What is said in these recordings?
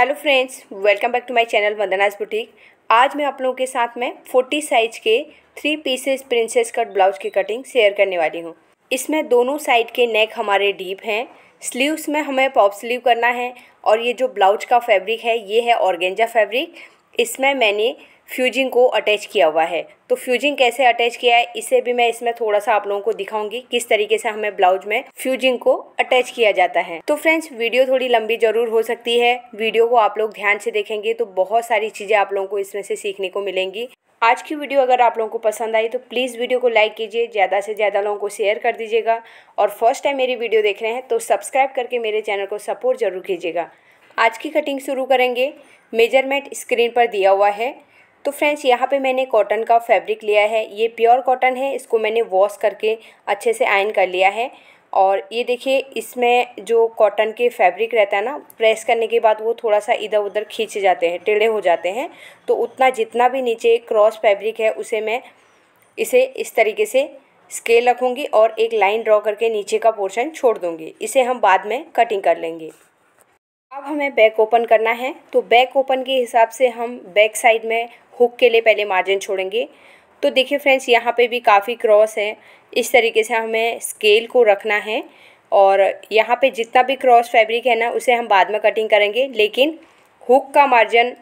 hello friends welcome back to my channel Vandana's boutique आज मैं आप लोगों के साथ में फोर्टी साइज के three pieces princess cut blouse की कटिंग शेयर करने वाली हूँ इसमें दोनों साइड के नेक हमारे डीप हैं स्लीव्स में हमें पॉप स्लीव करना है और ये जो ब्लाउज का फैब्रिक है ये है ऑर्गेंजा फैब्रिक इसमें मैंने फ्यूजिंग को अटैच किया हुआ है तो फ्यूजिंग कैसे अटैच किया है इसे भी मैं इसमें थोड़ा सा आप लोगों को दिखाऊंगी किस तरीके से हमें ब्लाउज में फ्यूजिंग को अटैच किया जाता है तो फ्रेंड्स वीडियो थोड़ी लंबी जरूर हो सकती है वीडियो को आप लोग ध्यान से देखेंगे तो बहुत सारी चीज़ें आप लोगों को इसमें से सीखने को मिलेंगी आज की वीडियो अगर आप लोगों को पसंद आई तो प्लीज़ वीडियो को लाइक कीजिए ज़्यादा से ज़्यादा लोगों को शेयर कर दीजिएगा और फर्स्ट टाइम मेरी वीडियो देख रहे हैं तो सब्सक्राइब करके मेरे चैनल को सपोर्ट जरूर कीजिएगा आज की कटिंग शुरू करेंगे मेजरमेंट स्क्रीन पर दिया हुआ है तो फ्रेंड्स यहाँ पे मैंने कॉटन का फैब्रिक लिया है ये प्योर कॉटन है इसको मैंने वॉश करके अच्छे से आयन कर लिया है और ये देखिए इसमें जो कॉटन के फैब्रिक रहता है ना प्रेस करने के बाद वो थोड़ा सा इधर उधर खींच जाते हैं टेढ़े हो जाते हैं तो उतना जितना भी नीचे क्रॉस फैब्रिक है उसे मैं इसे इस तरीके से स्केल रखूँगी और एक लाइन ड्रॉ करके नीचे का पोर्शन छोड़ दूँगी इसे हम बाद में कटिंग कर लेंगे अब हमें बैक ओपन करना है तो बैक ओपन के हिसाब से हम बैक साइड में हुक के लिए पहले मार्जिन छोड़ेंगे तो देखिए फ्रेंड्स यहाँ पे भी काफ़ी क्रॉस है इस तरीके से हमें स्केल को रखना है और यहाँ पे जितना भी क्रॉस फैब्रिक है ना उसे हम बाद में कटिंग करेंगे लेकिन हुक का मार्जिन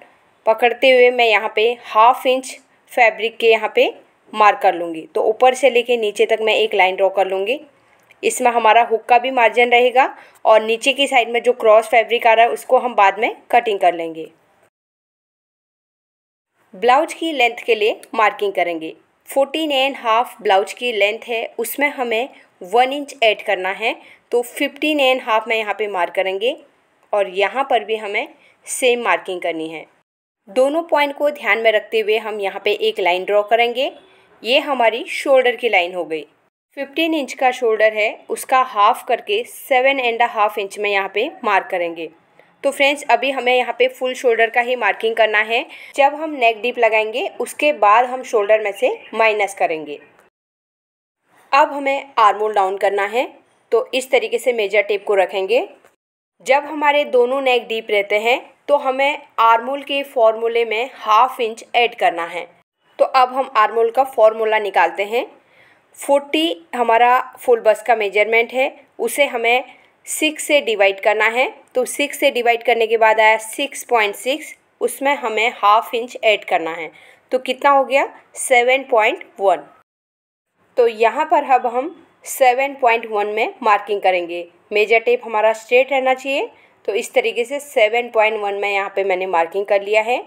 पकड़ते हुए मैं यहाँ पे हाफ इंच फैब्रिक के यहाँ पे मार्क कर लूँगी तो ऊपर से लेके नीचे तक मैं एक लाइन ड्रॉ कर लूँगी इसमें हमारा हुक का भी मार्जिन रहेगा और नीचे की साइड में जो क्रॉस फैब्रिक आ रहा है उसको हम बाद में कटिंग कर लेंगे ब्लाउज की लेंथ के लिए मार्किंग करेंगे फोर्टीन एंड हाफ ब्लाउज की लेंथ है उसमें हमें वन इंच ऐड करना है तो फिफ्टीन एंड हाफ में यहाँ पे मार्क करेंगे और यहाँ पर भी हमें सेम मार्किंग करनी है दोनों पॉइंट को ध्यान में रखते हुए हम यहाँ पे एक लाइन ड्रॉ करेंगे ये हमारी शोल्डर की लाइन हो गई फिफ्टीन इंच का शोल्डर है उसका हाफ करके सेवन एंड हाफ इंच में यहाँ पर मार्क करेंगे तो फ्रेंड्स अभी हमें यहाँ पे फुल शोल्डर का ही मार्किंग करना है जब हम नेक डीप लगाएंगे उसके बाद हम शोल्डर में से माइनस करेंगे अब हमें आर्मोल डाउन करना है तो इस तरीके से मेजर टेप को रखेंगे जब हमारे दोनों नेक डीप रहते हैं तो हमें आर्मोल के फॉर्मूले में हाफ इंच ऐड करना है तो अब हम आर्मोल का फॉर्मूला निकालते हैं फोर्टी हमारा फुल बस का मेजरमेंट है उसे हमें सिक्स से डिवाइड करना है तो सिक्स से डिवाइड करने के बाद आया सिक्स पॉइंट सिक्स उसमें हमें हाफ इंच ऐड करना है तो कितना हो गया सेवन पॉइंट वन तो यहाँ पर अब हम सेवन पॉइंट वन में मार्किंग करेंगे मेजर टेप हमारा स्ट्रेट रहना चाहिए तो इस तरीके से सेवन पॉइंट वन में यहाँ पे मैंने मार्किंग कर लिया है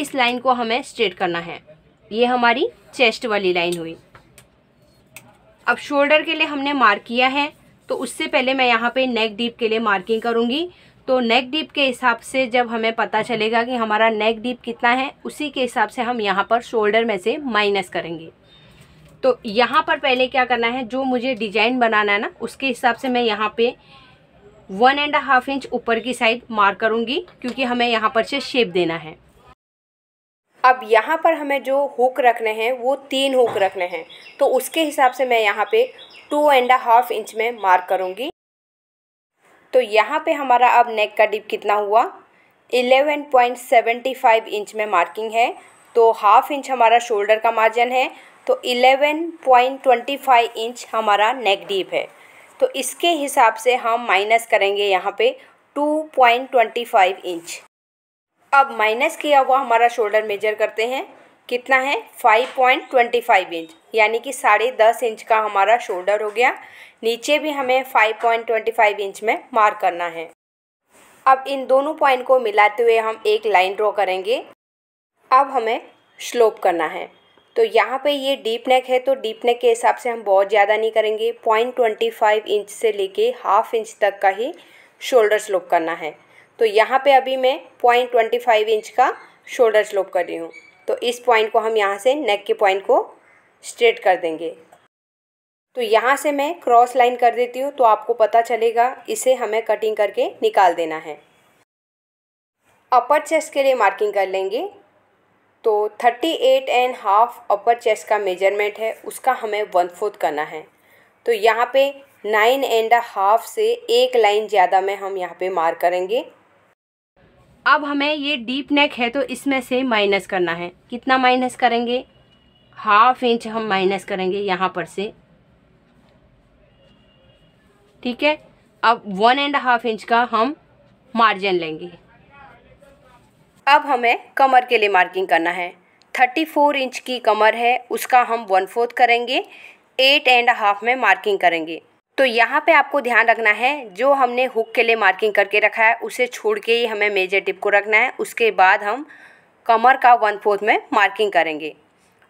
इस लाइन को हमें स्ट्रेट करना है ये हमारी चेस्ट वाली लाइन हुई अब शोल्डर के लिए हमने मार्क किया है तो उससे पहले मैं यहाँ पे नेक डीप के लिए मार्किंग करूँगी तो नेक डीप के हिसाब से जब हमें पता चलेगा कि हमारा नेक डीप कितना है उसी के हिसाब से हम यहाँ पर शोल्डर में से माइनस करेंगे तो यहाँ पर पहले क्या करना है जो मुझे डिजाइन बनाना है ना उसके हिसाब से मैं यहाँ पे वन एंड हाफ इंच ऊपर की साइड मार्क करूँगी क्योंकि हमें यहाँ पर से शेप देना है अब यहाँ पर हमें जो हुक रखने हैं वो तीन हुक रखने हैं तो उसके हिसाब से मैं यहाँ पे टू एंड हाफ इंच में मार्क करूँगी तो यहाँ पे हमारा अब नेक का डिप कितना हुआ eleven point seventy five inch में मार्किंग है तो हाफ इंच हमारा शोल्डर का मार्जिन है तो eleven point twenty five inch हमारा नेक डीप है तो इसके हिसाब से हम माइनस करेंगे यहाँ पे फाइव इंच अब माइनस किया हुआ हमारा शोल्डर मेजर करते हैं कितना है five point twenty five inch यानी कि साढ़े दस इंच का हमारा शोल्डर हो गया नीचे भी हमें five point twenty five inch में मार्क करना है अब इन दोनों पॉइंट को मिलाते हुए हम एक लाइन ड्रॉ करेंगे अब हमें स्लोप करना है तो यहाँ पे ये डीप नेक है तो डीप नेक के हिसाब से हम बहुत ज़्यादा नहीं करेंगे पॉइंट ट्वेंटी फाइव इंच से लेके हाफ इंच तक का ही शोल्डर स्लोप करना है तो यहाँ पे अभी मैं पॉइंट ट्वेंटी फाइव इंच का शोल्डर स्लोप कर रही हूँ तो इस पॉइंट को हम यहाँ से नेक के पॉइंट को स्ट्रेट कर देंगे तो यहाँ से मैं क्रॉस लाइन कर देती हूँ तो आपको पता चलेगा इसे हमें कटिंग करके निकाल देना है अपर चेस्ट के लिए मार्किंग कर लेंगे तो thirty eight and half upper chest का मेजरमेंट है उसका हमें वन फोर्थ करना है तो यहाँ पे नाइन एंड हाफ से एक लाइन ज़्यादा में हम यहाँ पे मार्क करेंगे अब हमें ये डीप नेक है तो इसमें से माइनस करना है कितना माइनस करेंगे हाफ इंच हम माइनस करेंगे यहाँ पर से ठीक है अब वन एंड हाफ इंच का हम मार्जिन लेंगे अब हमें कमर के लिए मार्किंग करना है थर्टी फोर इंच की कमर है उसका हम वन फोर्थ करेंगे एट एंड हाफ में मार्किंग करेंगे तो यहाँ पे आपको ध्यान रखना है जो हमने हुक के लिए मार्किंग करके रखा है उसे छोड़ के ही हमें मेजर टिप को रखना है उसके बाद हम कमर का वन फोर्थ में मार्किंग करेंगे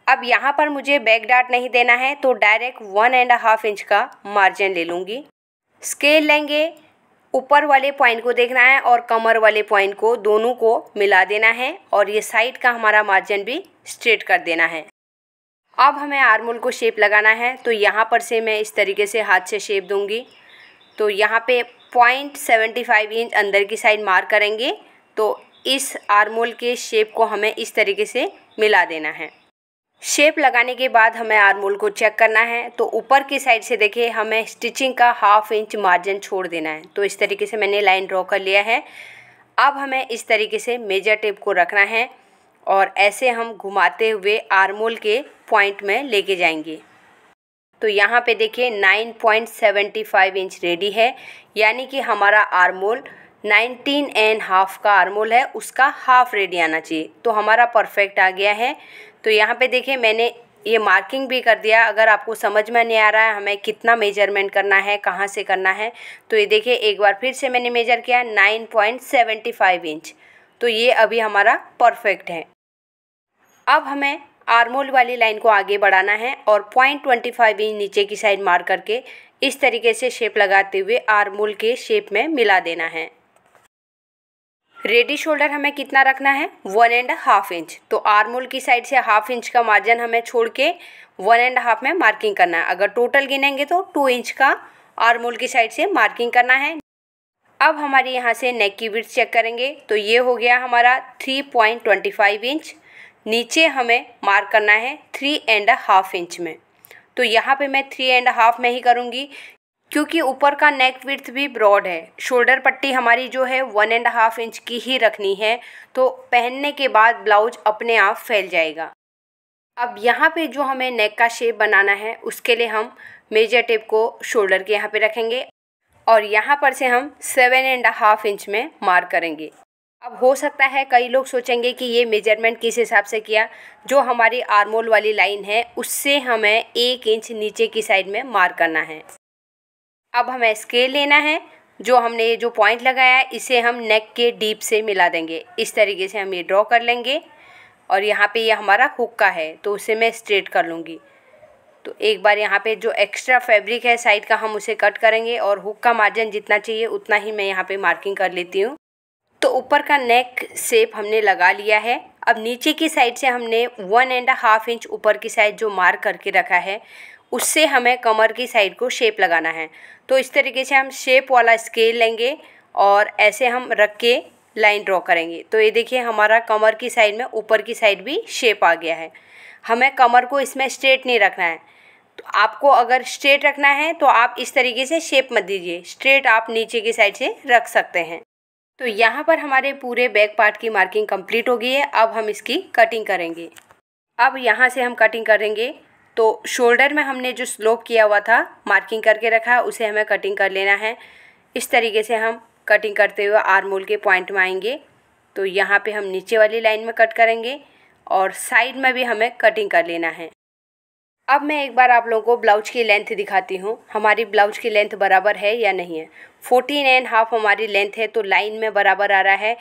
अब यहाँ पर मुझे बैक डार्ट नहीं देना है तो direct one and half inch का मार्जिन ले लूँगी स्केल लेंगे ऊपर वाले पॉइंट को देखना है और कमर वाले पॉइंट को दोनों को मिला देना है और ये साइड का हमारा मार्जिन भी स्ट्रेट कर देना है अब हमें आर्मोल को शेप लगाना है तो यहाँ पर से मैं इस तरीके से हाथ से शेप दूँगी तो यहाँ पे पॉइंट सेवेंटी फाइव इंच अंदर की साइड मार करेंगे तो इस आर्मोल के शेप को हमें इस तरीके से मिला देना है शेप लगाने के बाद हमें आर्मोल को चेक करना है तो ऊपर की साइड से देखिए हमें स्टिचिंग का हाफ इंच मार्जिन छोड़ देना है तो इस तरीके से मैंने लाइन ड्रॉ कर लिया है अब हमें इस तरीके से मेजर टेप को रखना है और ऐसे हम घुमाते हुए आरमोल के पॉइंट में लेके जाएंगे तो यहाँ पे देखिए 9.75 इंच रेडी है यानी कि हमारा आरमोल 19 एंड हाफ का आरमोल है उसका हाफ रेडी आना चाहिए तो हमारा परफेक्ट आ गया है तो यहाँ पे देखिए मैंने ये मार्किंग भी कर दिया अगर आपको समझ में नहीं आ रहा है हमें कितना मेजरमेंट करना है कहाँ से करना है तो ये देखिए एक बार फिर से मैंने मेजर किया 9.75 इंच तो ये अभी हमारा परफेक्ट है अब हमें आर्मोल वाली लाइन को आगे बढ़ाना है और पॉइंट ट्वेंटी फाइव इंच नीचे की साइड मार करके इस तरीके से शेप लगाते हुए आर्मोल के शेप में मिला देना है रेडी शोल्डर हमें कितना रखना है वन एंड हाफ इंच तो आर्मोल की साइड से हाफ इंच का मार्जिन हमें छोड़ के वन एंड हाफ में मार्किंग करना है अगर टोटल गिनेंगे तो टू इंच का आर्मोल की साइड से मार्किंग करना है अब हमारे यहाँ से नेक की विड्थ चेक करेंगे तो ये हो गया हमारा three point twenty five inch नीचे हमें मार्क करना है थ्री एंड हाफ इंच में तो यहाँ पे मैं थ्री एंड हाफ में ही करूँगी क्योंकि ऊपर का नेक विर्थ भी ब्रॉड है शोल्डर पट्टी हमारी जो है वन एंड हाफ इंच की ही रखनी है तो पहनने के बाद ब्लाउज अपने आप फैल जाएगा अब यहाँ पे जो हमें नेक का शेप बनाना है उसके लिए हम मेजर टेप को शोल्डर के यहाँ पे रखेंगे और यहाँ पर से हम सेवन एंड हाफ इंच में मार्क करेंगे अब हो सकता है कई लोग सोचेंगे कि ये मेजरमेंट किस हिसाब से किया जो हमारी आर्मोल वाली लाइन है उससे हमें एक इंच नीचे की साइड में मार करना है अब हमें स्केल लेना है जो हमने ये जो पॉइंट लगाया है इसे हम नेक के डीप से मिला देंगे इस तरीके से हम ये ड्रॉ कर लेंगे और यहाँ पे ये हमारा हुक्का है तो उसे मैं स्ट्रेट कर लूँगी तो एक बार यहाँ पे जो एक्स्ट्रा फैब्रिक है साइड का हम उसे कट करेंगे और हुक का मार्जिन जितना चाहिए उतना ही मैं यहाँ पे मार्किंग कर लेती हूँ तो ऊपर का नेक सेप हमने लगा लिया है अब नीचे की साइड से हमने वन एंड हाफ इंच ऊपर की साइड जो मार्क करके रखा है उससे हमें कमर की साइड को शेप लगाना है तो इस तरीके से हम शेप वाला स्केल लेंगे और ऐसे हम रख के लाइन ड्रॉ करेंगे तो ये देखिए हमारा कमर की साइड में ऊपर की साइड भी शेप आ गया है हमें कमर को इसमें स्ट्रेट नहीं रखना है तो आपको अगर स्ट्रेट रखना है तो आप इस तरीके से शेप मत दीजिए स्ट्रेट आप नीचे की साइड से रख सकते हैं तो यहाँ पर हमारे पूरे बैक पार्ट की मार्किंग कंप्लीट हो गई है अब हम इसकी कटिंग करेंगे अब यहाँ से हम कटिंग करेंगे तो शोल्डर में हमने जो स्लोप किया हुआ था मार्किंग करके रखा है उसे हमें कटिंग कर लेना है इस तरीके से हम कटिंग करते हुए आरमोल के पॉइंट में आएंगे तो यहाँ पे हम नीचे वाली लाइन में कट करेंगे और साइड में भी हमें कटिंग कर लेना है अब मैं एक बार आप लोगों को ब्लाउज की लेंथ दिखाती हूँ हमारी ब्लाउज की लेंथ बराबर है या नहीं है फोर्टीन एंड हाफ हमारी लेंथ है तो लाइन में बराबर आ रहा है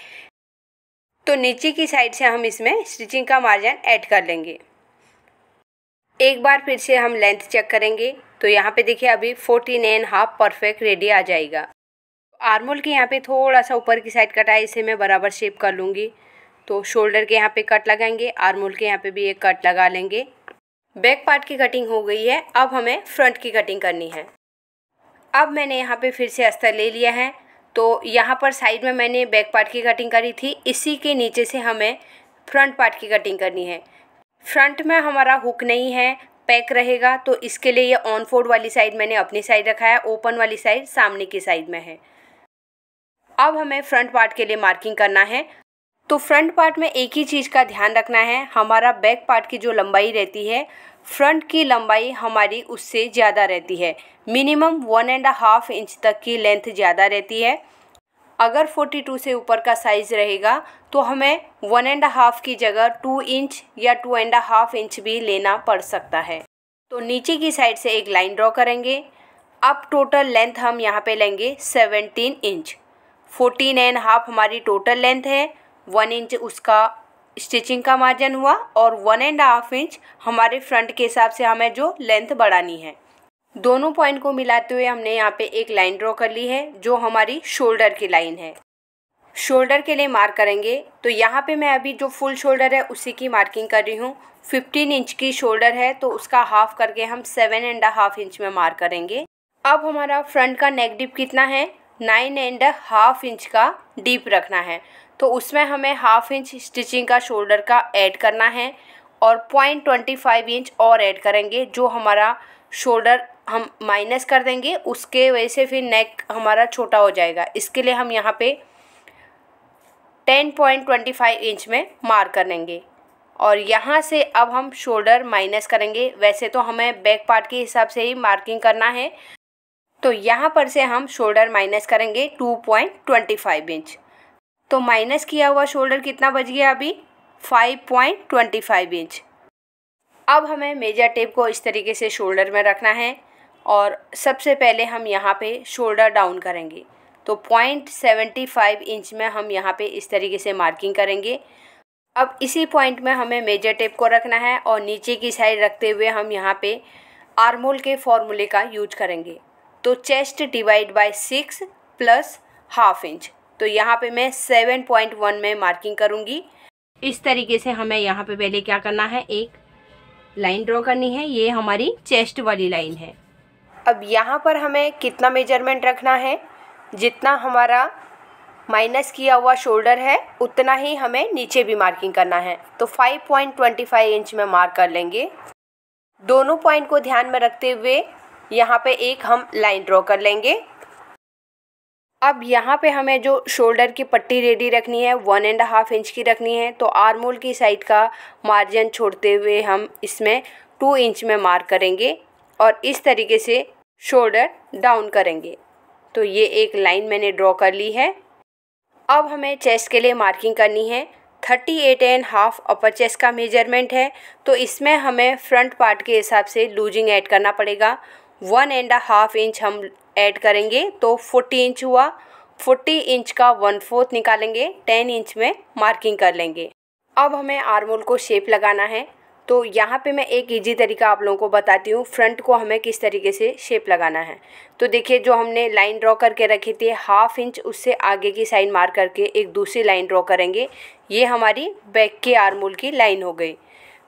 तो नीचे की साइड से हम इसमें स्टिचिंग का मार्जिन ऐड कर लेंगे एक बार फिर से हम लेंथ चेक करेंगे तो यहाँ पे देखिए अभी fourteen and half perfect ready आ जाएगा आर्मोल के यहाँ पे थोड़ा सा ऊपर की साइड कटा है इसे मैं बराबर शेप कर लूँगी तो शोल्डर के यहाँ पे कट लगाएंगे आर्मोल के यहाँ पे भी एक कट लगा लेंगे बैक पार्ट की कटिंग हो गई है अब हमें फ्रंट की कटिंग करनी है अब मैंने यहाँ पे फिर से अस्तर ले लिया है तो यहाँ पर साइड में मैंने बैक पार्ट की कटिंग करी थी इसी के नीचे से हमें फ्रंट पार्ट की कटिंग करनी है फ्रंट में हमारा हुक नहीं है पैक रहेगा तो इसके लिए ये ऑन फोर्ड वाली साइड मैंने अपनी साइड रखा है ओपन वाली साइड सामने की साइड में है अब हमें फ्रंट पार्ट के लिए मार्किंग करना है तो फ्रंट पार्ट में एक ही चीज़ का ध्यान रखना है हमारा बैक पार्ट की जो लंबाई रहती है फ्रंट की लंबाई हमारी उससे ज़्यादा रहती है minimum one and half inch तक की लेंथ ज़्यादा रहती है अगर 42 से ऊपर का साइज़ रहेगा तो हमें वन एंड हाफ़ की जगह टू इंच या टू एंड हाफ इंच भी लेना पड़ सकता है तो नीचे की साइड से एक लाइन ड्रॉ करेंगे अब टोटल लेंथ हम यहाँ पे लेंगे 17 इंच 14 एंड हाफ हमारी टोटल लेंथ है वन इंच उसका स्टिचिंग का मार्जिन हुआ और वन एंड हाफ इंच हमारे फ्रंट के हिसाब से हमें जो लेंथ बढ़ानी है दोनों पॉइंट को मिलाते हुए हमने यहाँ पे एक लाइन ड्रॉ कर ली है जो हमारी शोल्डर की लाइन है शोल्डर के लिए मार्क करेंगे तो यहाँ पे मैं अभी जो फुल शोल्डर है उसी की मार्किंग कर रही हूँ फिफ्टीन इंच की शोल्डर है तो उसका हाफ करके हम सेवन एंड हाफ इंच में मार्क करेंगे अब हमारा फ्रंट का नेक डिप कितना है नाइन एंड हाफ इंच का डीप रखना है तो उसमें हमें हाफ इंच स्टिचिंग का शोल्डर का ऐड करना है और पॉइंट ट्वेंटी फाइव इंच और ऐड करेंगे जो हमारा शोल्डर हम माइनस कर देंगे उसके वजह से फिर नेक हमारा छोटा हो जाएगा इसके लिए हम यहाँ पे ten point twenty five inch में मार्क कर लेंगे और यहाँ से अब हम शोल्डर माइनस करेंगे वैसे तो हमें बैक पार्ट के हिसाब से ही मार्किंग करना है तो यहाँ पर से हम शोल्डर माइनस करेंगे two point twenty five inch तो माइनस किया हुआ शोल्डर कितना बच गया अभी five point twenty five inch अब हमें मेजर टेप को इस तरीके से शोल्डर में रखना है और सबसे पहले हम यहाँ पे शोल्डर डाउन करेंगे तो पॉइंट सेवेंटी फाइव इंच में हम यहाँ पे इस तरीके से मार्किंग करेंगे अब इसी पॉइंट में हमें मेजर टेप को रखना है और नीचे की साइड रखते हुए हम यहाँ पे आर्मोल के फॉर्मूले का यूज करेंगे तो chest divide by six plus half inch तो यहाँ पे मैं सेवन पॉइंट वन में मार्किंग करूँगी इस तरीके से हमें यहाँ पे पहले क्या करना है एक लाइन ड्रॉ करनी है ये हमारी चेस्ट वाली लाइन है अब यहाँ पर हमें कितना मेजरमेंट रखना है जितना हमारा माइनस किया हुआ शोल्डर है उतना ही हमें नीचे भी मार्किंग करना है तो 5.25 इंच में मार्क कर लेंगे दोनों पॉइंट को ध्यान में रखते हुए यहाँ पे एक हम लाइन ड्रॉ कर लेंगे अब यहाँ पे हमें जो शोल्डर की पट्टी रेडी रखनी है वन एंड हाफ इंच की रखनी है तो आर्मोल की साइड का मार्जिन छोड़ते हुए हम इसमें टू इंच में मार्क करेंगे और इस तरीके से शोल्डर डाउन करेंगे तो ये एक लाइन मैंने ड्रॉ कर ली है अब हमें चेस्ट के लिए मार्किंग करनी है thirty eight and half upper chest का मेजरमेंट है तो इसमें हमें फ्रंट पार्ट के हिसाब से लूजिंग ऐड करना पड़ेगा वन एंड हाफ इंच हम ऐड करेंगे तो फोर्टी इंच हुआ फोर्टी इंच का वन फोर्थ निकालेंगे टेन इंच में मार्किंग कर लेंगे अब हमें आर्मोल को शेप लगाना है तो यहाँ पे मैं एक इजी तरीका आप लोगों को बताती हूँ फ्रंट को हमें किस तरीके से शेप लगाना है तो देखिए जो हमने लाइन ड्रॉ करके रखी थी हाफ इंच उससे आगे की साइन मार करके एक दूसरी लाइन ड्रॉ करेंगे ये हमारी बैक के आर्मोल की लाइन हो गई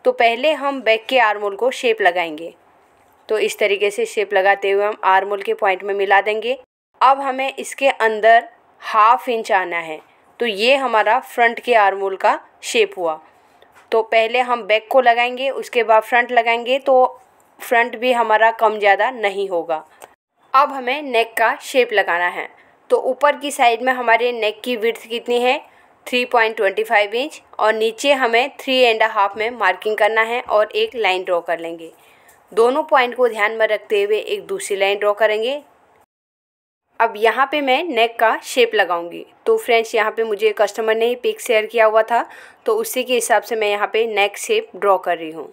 तो पहले हम बैक के आर्मोल को शेप लगाएंगे तो इस तरीके से शेप लगाते हुए हम आर्मोल के पॉइंट में मिला देंगे अब हमें इसके अंदर हाफ इंच आना है तो ये हमारा फ्रंट के आर्मोल का शेप हुआ तो पहले हम बैक को लगाएंगे उसके बाद फ्रंट लगाएंगे तो फ्रंट भी हमारा कम ज़्यादा नहीं होगा अब हमें नेक का शेप लगाना है तो ऊपर की साइड में हमारे नेक की विर्थ कितनी है 3.25 इंच और नीचे हमें थ्री एंड हाफ में मार्किंग करना है और एक लाइन ड्रॉ कर लेंगे दोनों पॉइंट को ध्यान में रखते हुए एक दूसरी लाइन ड्रॉ करेंगे अब यहाँ पे मैं नेक का शेप लगाऊंगी तो फ्रेंड्स यहाँ पे मुझे कस्टमर ने ही पिक शेयर किया हुआ था तो उसी के हिसाब से मैं यहाँ पे नेक शेप ड्रॉ कर रही हूँ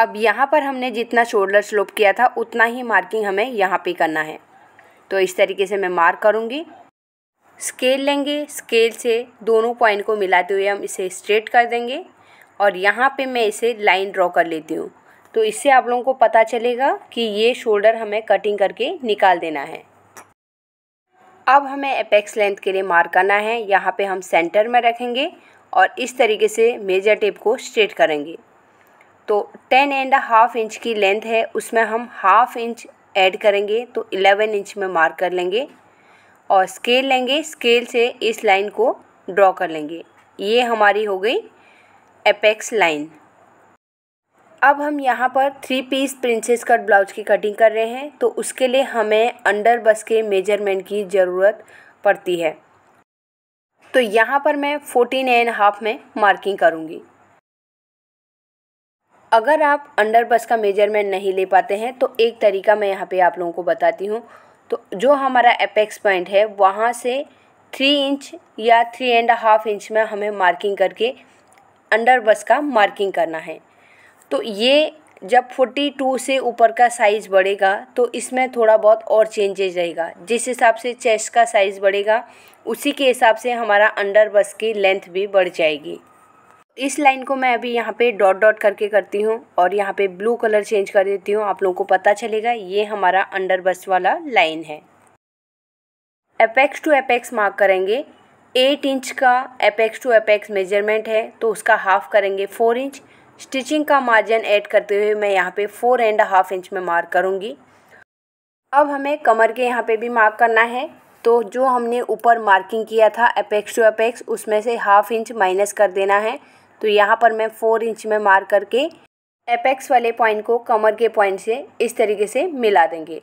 अब यहाँ पर हमने जितना शोल्डर स्लोप किया था उतना ही मार्किंग हमें यहाँ पे करना है तो इस तरीके से मैं मार्क करूँगी स्केल लेंगे स्केल से दोनों पॉइंट को मिलाते हुए हम इसे स्ट्रेट कर देंगे और यहाँ पर मैं इसे लाइन ड्रॉ कर लेती हूँ तो इससे आप लोगों को पता चलेगा कि ये शोल्डर हमें कटिंग करके निकाल देना है अब हमें अपेक्स लेंथ के लिए मार्क करना है यहाँ पे हम सेंटर में रखेंगे और इस तरीके से मेजर टेप को स्ट्रेट करेंगे तो टेन एंड हाफ इंच की लेंथ है उसमें हम हाफ इंच ऐड करेंगे तो इलेवन इंच में मार्क कर लेंगे और स्केल लेंगे स्केल से इस लाइन को ड्रॉ कर लेंगे ये हमारी हो गई अपेक्स लाइन अब हम यहाँ पर three piece princess cut blouse की कटिंग कर रहे हैं तो उसके लिए हमें अंडर बस के मेजरमेंट की ज़रूरत पड़ती है तो यहाँ पर मैं फोर्टीन एंड हाफ में मार्किंग करूँगी अगर आप अंडर बस का मेजरमेंट नहीं ले पाते हैं तो एक तरीका मैं यहाँ पे आप लोगों को बताती हूँ तो जो हमारा एपेक्स पॉइंट है वहाँ से थ्री इंच या थ्री एंड हाफ इंच में हमें मार्किंग करके अंडर बस का मार्किंग करना है तो ये जब 42 से ऊपर का साइज़ बढ़ेगा तो इसमें थोड़ा बहुत और चेंजेज रहेगा जिस हिसाब से चेस्ट का साइज़ बढ़ेगा उसी के हिसाब से हमारा अंडर बस की लेंथ भी बढ़ जाएगी इस लाइन को मैं अभी यहाँ पे डॉट डॉट करके करती हूँ और यहाँ पे ब्लू कलर चेंज कर देती हूँ आप लोगों को पता चलेगा ये हमारा अंडर बस वाला लाइन है अपेक्स टू अपेक्स मार्क करेंगे एट इंच का अपेक्स टू अपेक्स मेजरमेंट है तो उसका हाफ करेंगे फोर इंच स्टिचिंग का मार्जिन ऐड करते हुए मैं यहाँ पे फोर एंड हाफ इंच में मार्क करूँगी अब हमें कमर के यहाँ पे भी मार्क करना है तो जो हमने ऊपर मार्किंग किया था अपेक्स टू अपेक्स उसमें से हाफ इंच माइनस कर देना है तो यहाँ पर मैं फोर इंच में मार्क करके अपेक्स वाले पॉइंट को कमर के पॉइंट से इस तरीके से मिला देंगे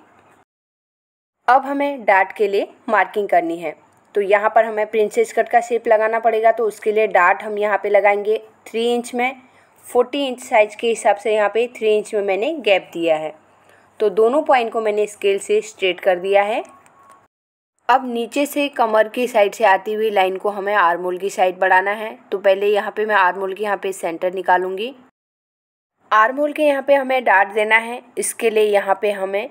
अब हमें डार्ट के लिए मार्किंग करनी है तो यहाँ पर हमें प्रिंसेस कट का शेप लगाना पड़ेगा तो उसके लिए डार्ट हम यहाँ पे लगाएंगे थ्री इंच में फोर्टी इंच साइज़ के हिसाब से यहाँ पे थ्री इंच में मैंने गैप दिया है तो दोनों पॉइंट को मैंने स्केल से स्ट्रेट कर दिया है अब नीचे से कमर की साइड से आती हुई लाइन को हमें आरमोल की साइड बढ़ाना है तो पहले यहाँ पे मैं आरमोल के यहाँ पे सेंटर निकालूंगी आरमोल के यहाँ पे हमें डार्ट देना है इसके लिए यहाँ पे हमें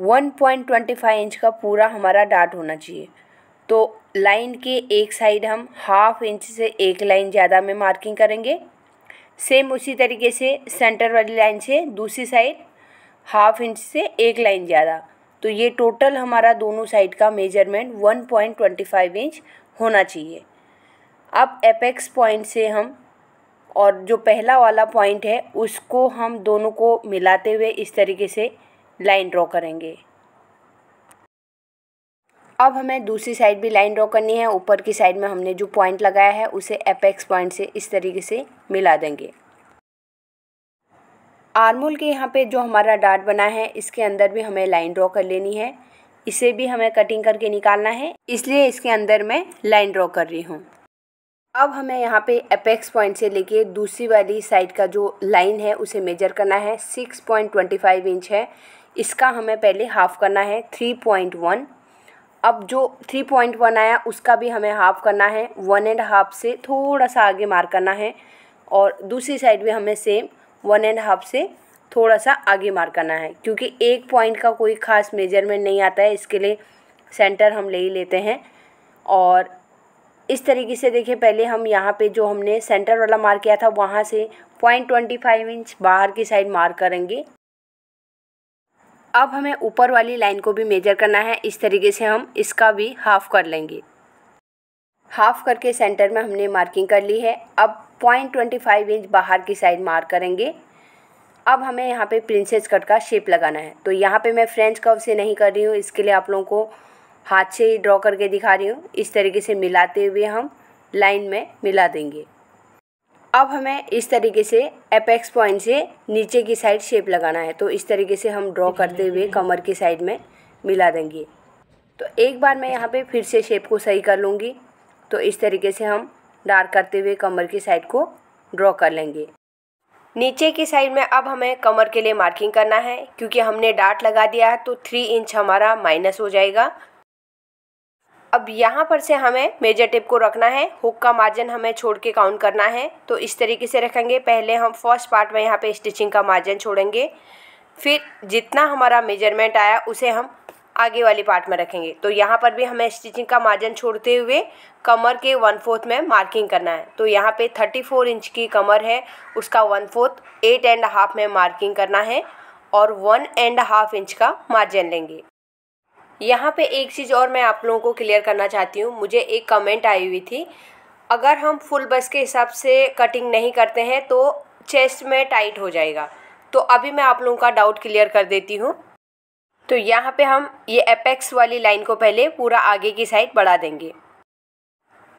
1.25 इंच का पूरा हमारा डार्ट होना चाहिए तो लाइन के एक साइड हम हाफ इंच से एक लाइन ज़्यादा में मार्किंग करेंगे सेम उसी तरीके से सेंटर वाली लाइन से दूसरी साइड हाफ इंच से एक लाइन ज़्यादा तो ये टोटल हमारा दोनों साइड का measurement one point twenty five inch होना चाहिए अब एपेक्स पॉइंट से हम और जो पहला वाला पॉइंट है उसको हम दोनों को मिलाते हुए इस तरीके से लाइन ड्रॉ करेंगे अब हमें दूसरी साइड भी लाइन ड्रॉ करनी है ऊपर की साइड में हमने जो पॉइंट लगाया है उसे एपेक्स पॉइंट से इस तरीके से मिला देंगे आर्मोल के यहाँ पे जो हमारा डार्ट बना है इसके अंदर भी हमें लाइन ड्रॉ कर लेनी है इसे भी हमें कटिंग करके निकालना है इसलिए इसके अंदर मैं लाइन ड्रॉ कर रही हूँ अब हमें यहाँ पे अपेक्स पॉइंट से लेके दूसरी वाली साइड का जो लाइन है उसे मेजर करना है six point twenty five inch है इसका हमें पहले हाफ करना है थ्री पॉइंट वन अब जो थ्री पॉइंट वन आया उसका भी हमें हाफ़ करना है वन एंड हाफ़ से थोड़ा सा आगे मार्क करना है और दूसरी साइड भी हमें सेम वन एंड हाफ़ से थोड़ा सा आगे मार्क करना है क्योंकि एक पॉइंट का कोई ख़ास मेजरमेंट नहीं आता है इसके लिए सेंटर हम ले ही लेते हैं और इस तरीके से देखिए पहले हम यहाँ पे जो हमने सेंटर वाला मार्क किया था वहाँ से पॉइंट ट्वेंटी फाइव इंच बाहर की साइड मार्क करेंगे अब हमें ऊपर वाली लाइन को भी मेजर करना है इस तरीके से हम इसका भी हाफ कर लेंगे हाफ करके सेंटर में हमने मार्किंग कर ली है अब पॉइंट ट्वेंटी फाइव इंच बाहर की साइड मार्क करेंगे अब हमें यहाँ पे प्रिंसेस कट का शेप लगाना है तो यहाँ पे मैं फ्रेंच कर्व से नहीं कर रही हूँ इसके लिए आप लोगों को हाथ से ही ड्रॉ करके दिखा रही हूँ इस तरीके से मिलाते हुए हम लाइन में मिला देंगे अब हमें इस तरीके से एपेक्स पॉइंट से नीचे की साइड शेप लगाना है तो इस तरीके से हम ड्रॉ करते हुए कमर की साइड में मिला देंगे तो एक बार मैं यहाँ पे फिर से शेप को सही कर लूँगी तो इस तरीके से हम डार्क करते हुए कमर की साइड को ड्रॉ कर लेंगे नीचे की साइड में अब हमें कमर के लिए मार्किंग करना है क्योंकि हमने डार्ट लगा दिया है तो थ्री इंच हमारा माइनस हो जाएगा अब यहाँ पर से हमें मेजर टिप को रखना है हुक का मार्जिन हमें छोड़ के काउंट करना है तो इस तरीके से रखेंगे पहले हम फर्स्ट पार्ट में यहाँ पे स्टिचिंग का मार्जिन छोड़ेंगे फिर जितना हमारा मेजरमेंट आया उसे हम आगे वाली पार्ट में रखेंगे तो यहाँ पर भी हमें स्टिचिंग का मार्जिन छोड़ते हुए कमर के वन फोर्थ में मार्किंग करना है तो यहाँ पे थर्टी फोर इंच की कमर है उसका one fourth eight and half में मार्किंग करना है और वन एंड हाफ इंच का मार्जिन लेंगे यहाँ पे एक चीज़ और मैं आप लोगों को क्लियर करना चाहती हूँ मुझे एक कमेंट आई हुई थी अगर हम फुल बस के हिसाब से कटिंग नहीं करते हैं तो चेस्ट में टाइट हो जाएगा तो अभी मैं आप लोगों का डाउट क्लियर कर देती हूँ तो यहाँ पे हम ये एपेक्स वाली लाइन को पहले पूरा आगे की साइड बढ़ा देंगे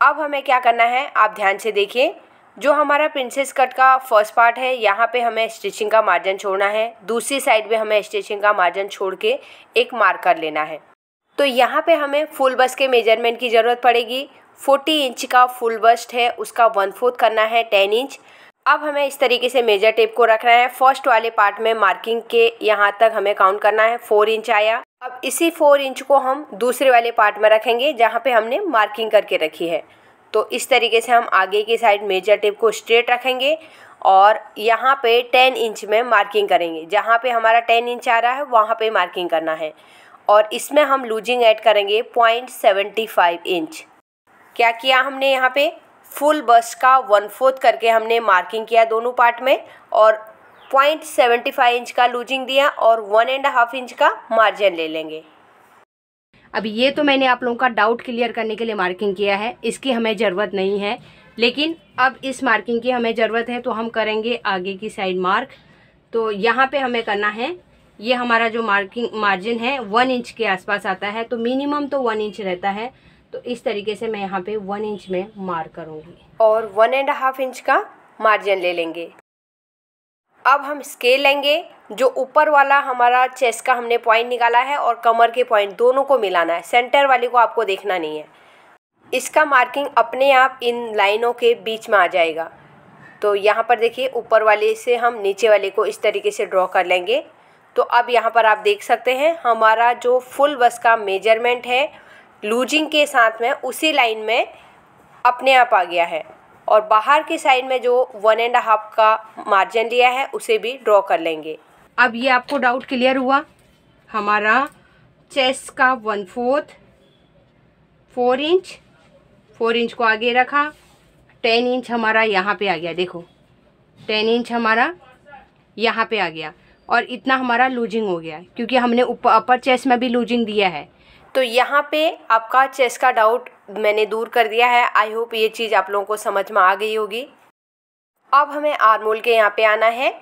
अब हमें क्या करना है आप ध्यान से देखिए जो हमारा प्रिंसेस कट का फर्स्ट पार्ट है यहाँ पे हमें स्टिचिंग का मार्जिन छोड़ना है दूसरी साइड पे हमें स्टिचिंग का मार्जिन छोड़ के एक मार्कर लेना है तो यहाँ पे हमें फुल बस्ट के मेजरमेंट की ज़रूरत पड़ेगी फोर्टी इंच का फुल बस्ट है उसका वन फोर्थ करना है टेन इंच अब हमें इस तरीके से मेजर टेप को रखना है फर्स्ट वाले पार्ट में मार्किंग के यहाँ तक हमें काउंट करना है फोर इंच आया अब इसी फोर इंच को हम दूसरे वाले पार्ट में रखेंगे जहाँ पे हमने मार्किंग करके रखी है तो इस तरीके से हम आगे की साइड मेजर टेप को स्ट्रेट रखेंगे और यहाँ पे टेन इंच में मार्किंग करेंगे जहाँ पे हमारा टेन इंच आ रहा है वहाँ पे मार्किंग करना है और इसमें हम लूजिंग ऐड करेंगे पॉइंट सेवेंटी फाइव इंच क्या किया हमने यहाँ पे फुल बस्ट का वन फोर्थ करके हमने मार्किंग किया दोनों पार्ट में और पॉइंट सेवेंटी फाइव इंच का लूजिंग दिया और वन एंड हाफ इंच का मार्जिन ले लेंगे अब ये तो मैंने आप लोगों का डाउट क्लियर करने के लिए मार्किंग किया है इसकी हमें ज़रूरत नहीं है लेकिन अब इस मार्किंग की हमें ज़रूरत है तो हम करेंगे आगे की साइड मार्क तो यहाँ पे हमें करना है ये हमारा जो मार्किंग मार्जिन है वन इंच के आसपास आता है तो मिनिमम तो वन इंच रहता है तो इस तरीके से मैं यहाँ पे वन इंच में मार करूँगी और वन एंड हाफ इंच का मार्जिन ले लेंगे अब हम स्केल लेंगे जो ऊपर वाला हमारा चेस्ट का हमने पॉइंट निकाला है और कमर के पॉइंट दोनों को मिलाना है सेंटर वाले को आपको देखना नहीं है इसका मार्किंग अपने आप इन लाइनों के बीच में आ जाएगा तो यहाँ पर देखिए ऊपर वाले से हम नीचे वाले को इस तरीके से ड्रॉ कर लेंगे तो अब यहाँ पर आप देख सकते हैं हमारा जो फुल बस का मेजरमेंट है लूजिंग के साथ में उसी लाइन में अपने आप आ गया है और बाहर की साइड में जो वन एंड हाफ का मार्जिन लिया है उसे भी ड्रॉ कर लेंगे अब ये आपको डाउट क्लियर हुआ हमारा चेस्ट का one fourth four inch four inch को आगे रखा टेन इंच हमारा यहाँ पे आ गया देखो टेन इंच हमारा यहाँ पे आ गया और इतना हमारा लूजिंग हो गया क्योंकि हमने अपर चेस्ट में भी लूजिंग दिया है तो यहाँ पे आपका चेस्ट का डाउट मैंने दूर कर दिया है आई होप ये चीज़ आप लोगों को समझ में आ गई होगी अब हमें आरमोल के यहाँ पे आना है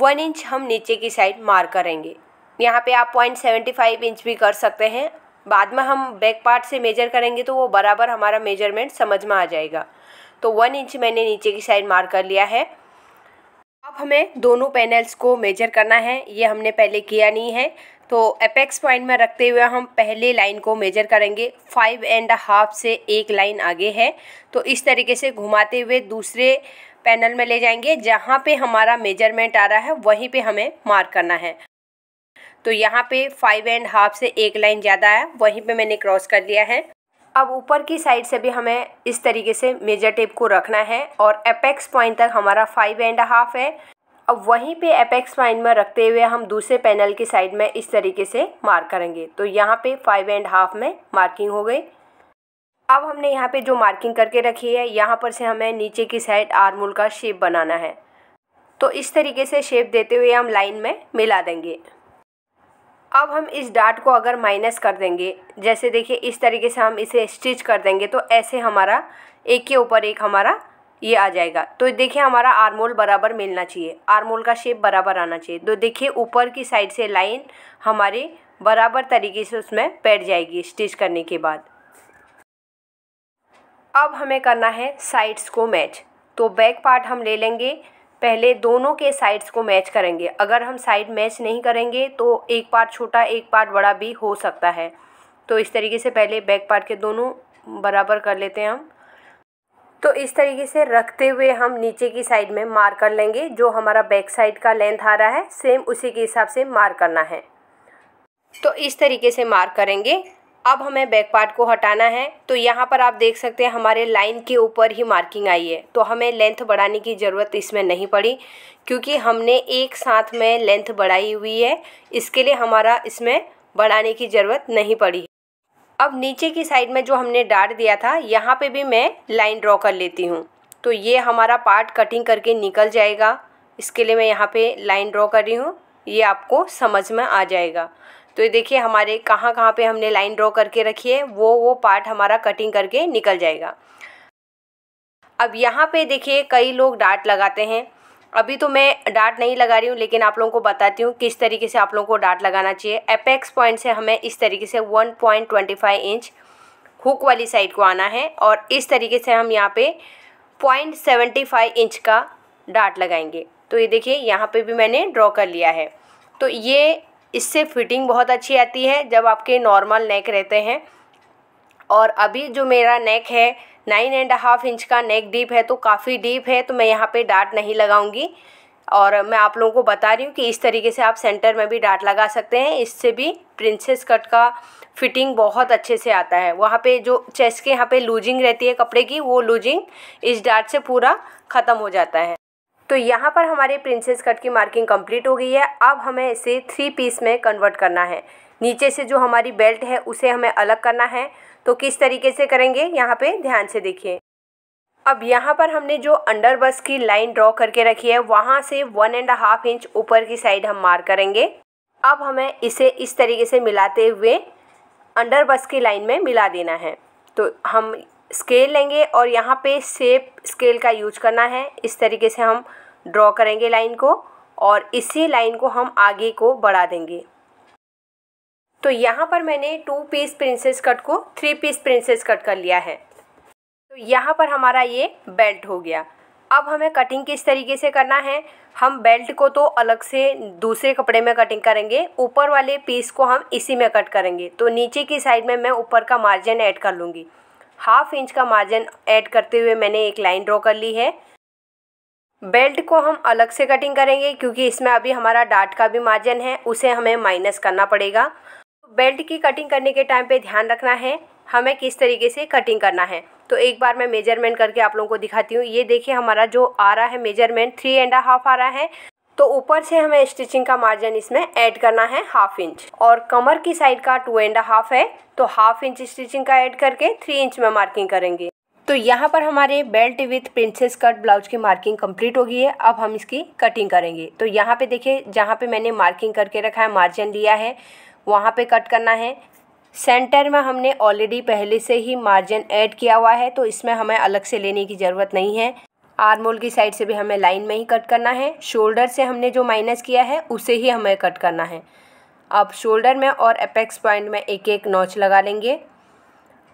वन इंच हम नीचे की साइड मार करेंगे यहाँ पे आप पॉइंट सेवेंटी फाइव इंच भी कर सकते हैं बाद में हम बैक पार्ट से मेजर करेंगे तो वो बराबर हमारा मेजरमेंट समझ में आ जाएगा तो वन इंच मैंने नीचे की साइड मार कर लिया है अब हमें दोनों पैनल्स को मेजर करना है ये हमने पहले किया नहीं है तो अपेक्स पॉइंट में रखते हुए हम पहले लाइन को मेजर करेंगे फाइव एंड हाफ से एक लाइन आगे है तो इस तरीके से घुमाते हुए दूसरे पैनल में ले जाएंगे जहाँ पे हमारा मेजरमेंट आ रहा है वहीं पे हमें मार्क करना है तो यहाँ पे फाइव एंड हाफ से एक लाइन ज़्यादा है वहीं पे मैंने क्रॉस कर लिया है अब ऊपर की साइड से भी हमें इस तरीके से मेजर टेप को रखना है और अपेक्स पॉइंट तक हमारा फाइव एंड हाफ है अब वहीं पे अपेक्स पॉइंट में रखते हुए हम दूसरे पैनल की साइड में इस तरीके से मार्क करेंगे तो यहाँ पे फाइव एंड हाफ में मार्किंग हो गई अब हमने यहाँ पे जो मार्किंग करके रखी है यहाँ पर से हमें नीचे की साइड आर्मूल का शेप बनाना है तो इस तरीके से शेप देते हुए हम लाइन में मिला देंगे अब हम इस डार्ट को अगर माइनस कर देंगे जैसे देखिए इस तरीके से हम इसे स्टिच कर देंगे तो ऐसे हमारा एक के ऊपर एक हमारा ये आ जाएगा तो देखिए हमारा आरमोल बराबर मिलना चाहिए आरमोल का शेप बराबर आना चाहिए तो देखिए ऊपर की साइड से लाइन हमारे बराबर तरीके से उसमें बैठ जाएगी स्टिच करने के बाद अब हमें करना है साइड्स को मैच तो बैक पार्ट हम ले लेंगे पहले दोनों के साइड्स को मैच करेंगे अगर हम साइड मैच नहीं करेंगे तो एक पार्ट छोटा एक पार्ट बड़ा भी हो सकता है तो इस तरीके से पहले बैक पार्ट के दोनों बराबर कर लेते हैं हम तो इस तरीके से रखते हुए हम नीचे की साइड में मार कर लेंगे जो हमारा बैक साइड का लेंथ आ रहा है सेम उसी के हिसाब से मार करना है तो इस तरीके से मार करेंगे अब हमें बैक पार्ट को हटाना है तो यहाँ पर आप देख सकते हैं हमारे लाइन के ऊपर ही मार्किंग आई है तो हमें लेंथ बढ़ाने की ज़रूरत इसमें नहीं पड़ी क्योंकि हमने एक साथ में लेंथ बढ़ाई हुई है इसके लिए हमारा इसमें बढ़ाने की ज़रूरत नहीं पड़ी अब नीचे की साइड में जो हमने डाट दिया था यहाँ पर भी मैं लाइन ड्रॉ कर लेती हूँ तो ये हमारा पार्ट कटिंग करके निकल जाएगा इसके लिए मैं यहाँ पर लाइन ड्रॉ कर रही हूँ ये आपको समझ में आ जाएगा तो ये देखिए हमारे कहाँ कहाँ पे हमने लाइन ड्रॉ करके रखी है वो वो पार्ट हमारा कटिंग करके निकल जाएगा अब यहाँ पे देखिए कई लोग डाट लगाते हैं अभी तो मैं डाट नहीं लगा रही हूँ लेकिन आप लोगों को बताती हूँ किस तरीके से आप लोगों को डाट लगाना चाहिए एपेक्स पॉइंट से हमें इस तरीके से 1.25 इंच हुक वाली साइड को आना है और इस तरीके से हम यहाँ पे 0.75 इंच का डाट लगाएंगे तो ये देखिए यहाँ पे भी मैंने ड्रॉ कर लिया है तो ये इससे फिटिंग बहुत अच्छी आती है जब आपके नॉर्मल नेक रहते हैं और अभी जो मेरा नेक है नाइन एंड हाफ इंच का नेक डीप है तो काफ़ी डीप है तो मैं यहाँ पे डार्ट नहीं लगाऊंगी और मैं आप लोगों को बता रही हूँ कि इस तरीके से आप सेंटर में भी डार्ट लगा सकते हैं इससे भी प्रिंसेस कट का फिटिंग बहुत अच्छे से आता है वहाँ पे जो चेस्ट के यहाँ पे लूजिंग रहती है कपड़े की वो लूजिंग इस डार्ट से पूरा ख़त्म हो जाता है तो यहाँ पर हमारे प्रिंसेस कट की मार्किंग कंप्लीट हो गई है अब हमें इसे थ्री पीस में कन्वर्ट करना है नीचे से जो हमारी बेल्ट है उसे हमें अलग करना है तो किस तरीके से करेंगे यहाँ पे ध्यान से देखिए अब यहाँ पर हमने जो अंडर बस की लाइन ड्रॉ करके रखी है वहाँ से वन एंड हाफ इंच ऊपर की साइड हम मार करेंगे अब हमें इसे इस तरीके से मिलाते हुए अंडर बस की लाइन में मिला देना है तो हम स्केल लेंगे और यहाँ पे सेप स्केल का यूज करना है इस तरीके से हम ड्रॉ करेंगे लाइन को और इसी लाइन को हम आगे को बढ़ा देंगे तो यहाँ पर मैंने टू पीस प्रिंसेस कट को थ्री पीस प्रिंसेस कट कर लिया है तो यहाँ पर हमारा ये बेल्ट हो गया अब हमें कटिंग किस तरीके से करना है हम बेल्ट को तो अलग से दूसरे कपड़े में कटिंग करेंगे ऊपर वाले पीस को हम इसी में कट करेंगे तो नीचे की साइड में मैं ऊपर का मार्जिन ऐड कर लूँगी हाफ इंच का मार्जिन ऐड करते हुए मैंने एक लाइन ड्रॉ कर ली है बेल्ट को हम अलग से कटिंग करेंगे क्योंकि इसमें अभी हमारा डाट का भी मार्जिन है उसे हमें माइनस करना पड़ेगा तो बेल्ट की कटिंग करने के टाइम पे ध्यान रखना है हमें किस तरीके से कटिंग करना है तो एक बार मैं मेजरमेंट करके आप लोगों को दिखाती हूँ ये देखिए हमारा जो आ रहा है मेजरमेंट थ्री एंड हाफ आ रहा है तो ऊपर से हमें स्टिचिंग का मार्जिन इसमें ऐड करना है हाफ इंच और कमर की साइड का टू एंड हाफ है तो हाफ इंच स्टिचिंग का ऐड करके थ्री इंच में मार्किंग करेंगे तो यहाँ पर हमारे belt with princess cut blouse की मार्किंग कंप्लीट हो गई है अब हम इसकी कटिंग करेंगे तो यहाँ पे देखिए जहाँ पे मैंने मार्किंग करके रखा है मार्जिन लिया है वहाँ पे कट करना है सेंटर में हमने ऑलरेडी पहले से ही मार्जिन ऐड किया हुआ है तो इसमें हमें अलग से लेने की ज़रूरत नहीं है आरमोल की साइड से भी हमें लाइन में ही कट करना है शोल्डर से हमने जो माइनस किया है उसे ही हमें कट करना है अब शोल्डर में और अपेक्स पॉइंट में एक एक नॉच लगा लेंगे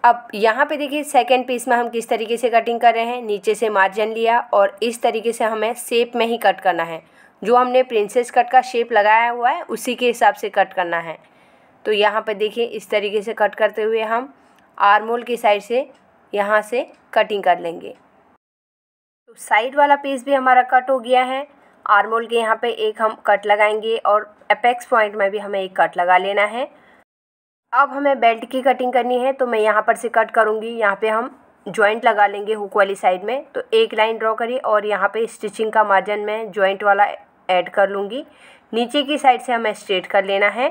अब यहाँ पे देखिए सेकेंड पीस में हम किस तरीके से कटिंग कर रहे हैं नीचे से मार्जिन लिया और इस तरीके से हमें शेप में ही कट करना है जो हमने प्रिंसेस कट का शेप लगाया हुआ है उसी के हिसाब से कट करना है तो यहाँ पर देखिए इस तरीके से कट करते हुए हम आरमोल की साइड से यहाँ से कटिंग कर लेंगे तो साइड वाला पीस भी हमारा कट हो गया है आरमोल के यहाँ पर एक हम कट लगाएंगे और अपेक्स पॉइंट में भी हमें एक कट लगा लेना है अब हमें बेल्ट की कटिंग करनी है तो मैं यहाँ पर से कट करूँगी यहाँ पे हम जॉइंट लगा लेंगे हुक वाली साइड में तो एक लाइन ड्रॉ करिए और यहाँ पे स्टिचिंग का मार्जिन मैं जॉइंट वाला ऐड कर लूँगी नीचे की साइड से हमें स्ट्रेट कर लेना है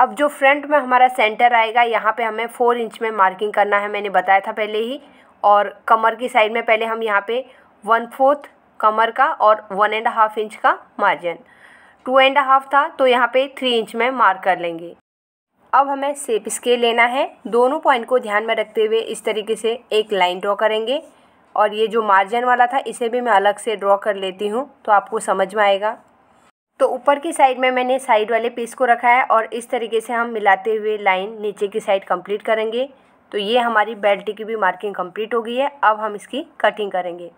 अब जो फ्रंट में हमारा सेंटर आएगा यहाँ पे हमें फ़ोर इंच में मार्किंग करना है मैंने बताया था पहले ही और कमर की साइड में पहले हम यहाँ पे वन फोर्थ कमर का और वन एंड हाफ इंच का मार्जिन टू एंड हाफ था तो यहाँ पे थ्री इंच में मार्क कर लेंगे अब हमें सेप स्केल लेना है दोनों पॉइंट को ध्यान में रखते हुए इस तरीके से एक लाइन ड्रॉ करेंगे और ये जो मार्जिन वाला था इसे भी मैं अलग से ड्रॉ कर लेती हूँ तो आपको समझ में आएगा तो ऊपर की साइड में मैंने साइड वाले पीस को रखा है और इस तरीके से हम मिलाते हुए लाइन नीचे की साइड कंप्लीट करेंगे तो ये हमारी बेल्ट की भी मार्किंग कंप्लीट हो गई है अब हम इसकी कटिंग करेंगे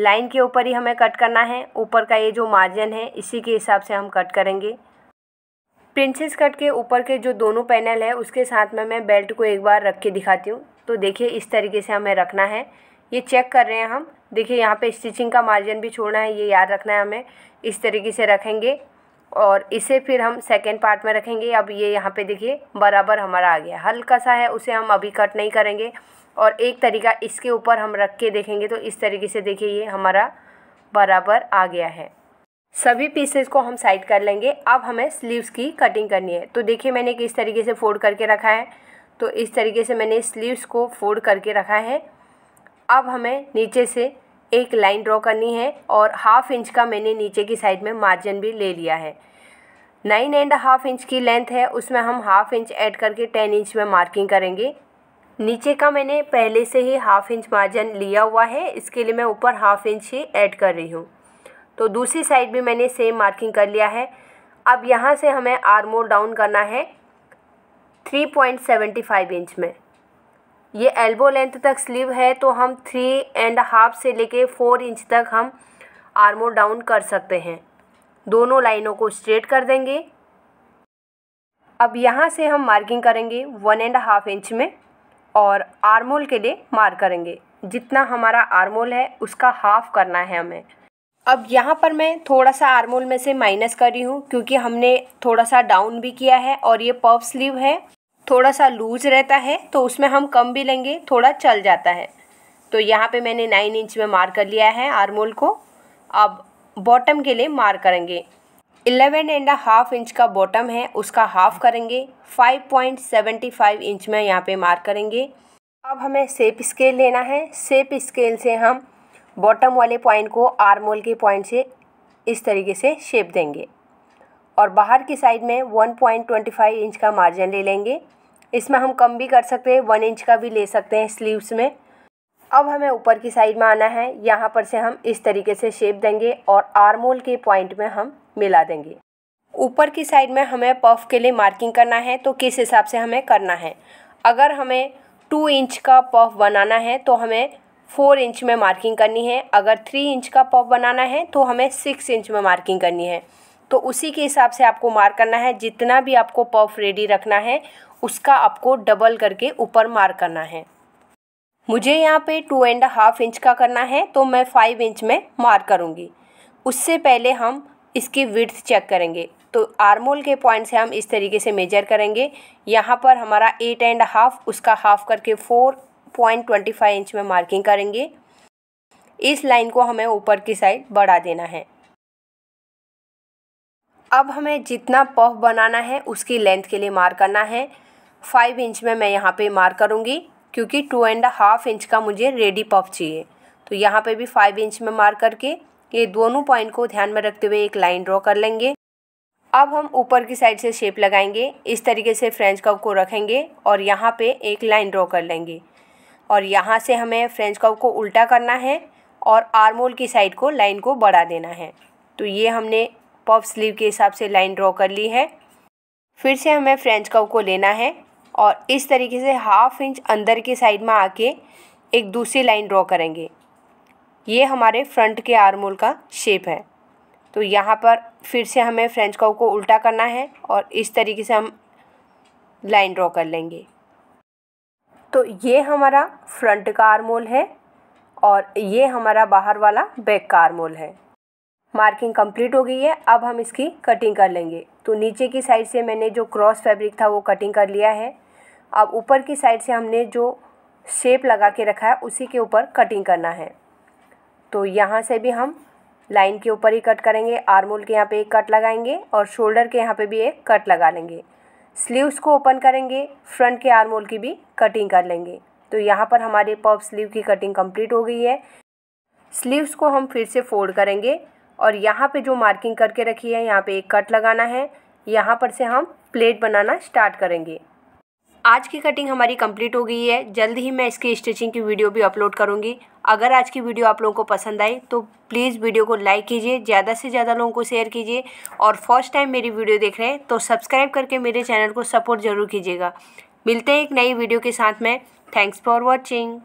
लाइन के ऊपर ही हमें कट करना है ऊपर का ये जो मार्जिन है इसी के हिसाब से हम कट करेंगे प्रिंसेस कट के ऊपर के जो दोनों पैनल है उसके साथ में मैं बेल्ट को एक बार रख के दिखाती हूँ तो देखिए इस तरीके से हमें रखना है ये चेक कर रहे हैं हम देखिए यहाँ पे स्टिचिंग का मार्जिन भी छोड़ना है ये याद रखना है हमें इस तरीके से रखेंगे और इसे फिर हम सेकेंड पार्ट में रखेंगे अब ये यहाँ पर देखिए बराबर हमारा आ गया हल्का सा है उसे हम अभी कट नहीं करेंगे और एक तरीका इसके ऊपर हम रख के देखेंगे तो इस तरीके से देखिए ये हमारा बराबर आ गया है सभी पीसेस को हम साइड कर लेंगे अब हमें स्लीव्स की कटिंग करनी है तो देखिए मैंने किस तरीके से फोल्ड करके रखा है तो इस तरीके से मैंने स्लीव्स को फोल्ड करके रखा है अब हमें नीचे से एक लाइन ड्रॉ करनी है और हाफ इंच का मैंने नीचे की साइड में मार्जिन भी ले लिया है नाइन एंड हाफ इंच की लेंथ है उसमें हम हाफ इंच ऐड करके टेन इंच में मार्किंग करेंगे नीचे का मैंने पहले से ही हाफ इंच मार्जिन लिया हुआ है इसके लिए मैं ऊपर हाफ इंच ही ऐड कर रही हूँ तो दूसरी साइड भी मैंने सेम मार्किंग कर लिया है अब यहाँ से हमें आर्मोर डाउन करना है 3.75 इंच में ये एल्बो लेंथ तक स्लीव है तो हम थ्री एंड हाफ से लेके फोर इंच तक हम आर्मोर डाउन कर सकते हैं दोनों लाइनों को स्ट्रेट कर देंगे अब यहाँ से हम मार्किंग करेंगे वन एंड हाफ इंच में और आर्मोल के लिए मार्क करेंगे जितना हमारा आर्मोल है उसका हाफ करना है हमें अब यहाँ पर मैं थोड़ा सा आर्मोल में से माइनस कर रही हूँ क्योंकि हमने थोड़ा सा डाउन भी किया है और ये पफ स्लीव है थोड़ा सा लूज रहता है तो उसमें हम कम भी लेंगे थोड़ा चल जाता है तो यहाँ पे मैंने नाइन इंच में मार कर लिया है आर्मोल को अब बॉटम के लिए मार करेंगे इलेवन एंड हाफ इंच का बॉटम है उसका हाफ करेंगे five point seventy five inch में यहाँ पे मार करेंगे अब हमें सेप स्केल लेना है सेप स्केल से हम बॉटम वाले पॉइंट को आर्म होल के पॉइंट से इस तरीके से शेप देंगे और बाहर की साइड में 1.25 इंच का मार्जिन ले लेंगे इसमें हम कम भी कर सकते हैं वन इंच का भी ले सकते हैं स्लीव्स में अब हमें ऊपर की साइड में आना है यहाँ पर से हम इस तरीके से शेप देंगे और आर्मोल के पॉइंट में हम मिला देंगे ऊपर की साइड में हमें पफ के लिए मार्किंग करना है तो किस हिसाब से हमें करना है अगर हमें टू इंच का पफ बनाना है तो हमें फोर इंच में मार्किंग करनी है अगर थ्री इंच का पॉप बनाना है तो हमें सिक्स इंच में मार्किंग करनी है तो उसी के हिसाब से आपको मार्क करना है जितना भी आपको पफ रेडी रखना है उसका आपको डबल करके ऊपर मार्क करना है मुझे यहाँ पे टू एंड हाफ इंच का करना है तो मैं फाइव इंच में मार्क करूँगी उससे पहले हम इसकी विड्थ चेक करेंगे तो आर्मोल के पॉइंट से हम इस तरीके से मेजर करेंगे यहाँ पर हमारा एट एंड हाफ उसका हाफ करके four point twenty five inch में मार्किंग करेंगे इस लाइन को हमें ऊपर की साइड बढ़ा देना है अब हमें जितना पफ बनाना है उसकी लेंथ के लिए मार्क करना है फाइव इंच में मैं यहाँ पे मार्क करूँगी क्योंकि टू एंड हाफ इंच का मुझे रेडी पफ चाहिए तो यहाँ पे भी फाइव इंच में मार्क करके ये दोनों पॉइंट को ध्यान में रखते हुए एक लाइन ड्रॉ कर लेंगे अब हम ऊपर की साइड से शेप लगाएंगे इस तरीके से फ्रेंच कप को रखेंगे और यहाँ पे एक लाइन ड्रॉ कर लेंगे और यहाँ से हमें फ्रेंच कर्व को उल्टा करना है और आर्मोल की साइड को लाइन को बढ़ा देना है तो ये हमने पफ स्लीव के हिसाब से लाइन ड्रॉ कर ली है फिर से हमें फ्रेंच कर्व को लेना है और इस तरीके से हाफ इंच अंदर के साइड में आके एक दूसरी लाइन ड्रॉ करेंगे ये हमारे फ्रंट के आर्मोल का शेप है तो यहाँ पर फिर से हमें फ्रेंच कर्व को उल्टा करना है और इस तरीके से हम लाइन ड्रॉ कर लेंगे तो ये हमारा फ्रंट का आर्मोल है और ये हमारा बाहर वाला बैक का आर्मोल है मार्किंग कंप्लीट हो गई है अब हम इसकी कटिंग कर लेंगे तो नीचे की साइड से मैंने जो क्रॉस फैब्रिक था वो कटिंग कर लिया है अब ऊपर की साइड से हमने जो शेप लगा के रखा है उसी के ऊपर कटिंग करना है तो यहाँ से भी हम लाइन के ऊपर ही कट करेंगे आर्मोल के यहाँ पे एक कट लगाएंगे और शोल्डर के यहाँ पे भी एक कट लगा लेंगे स्लीव्स को ओपन करेंगे फ्रंट के आर्म होल की भी कटिंग कर लेंगे तो यहाँ पर हमारे पॉप स्लीव की कटिंग कंप्लीट हो गई है स्लीव्स को हम फिर से फोल्ड करेंगे और यहाँ पे जो मार्किंग करके रखी है यहाँ पे एक कट लगाना है यहाँ पर से हम प्लेट बनाना स्टार्ट करेंगे आज की कटिंग हमारी कंप्लीट हो गई है जल्द ही मैं इसकी स्टिचिंग की वीडियो भी अपलोड करूँगी अगर आज की वीडियो आप लोगों को पसंद आई तो प्लीज़ वीडियो को लाइक कीजिए ज़्यादा से ज़्यादा लोगों को शेयर कीजिए और फर्स्ट टाइम मेरी वीडियो देख रहे हैं तो सब्सक्राइब करके मेरे चैनल को सपोर्ट ज़रूर कीजिएगा मिलते हैं एक नई वीडियो के साथ में थैंक्स फॉर वॉचिंग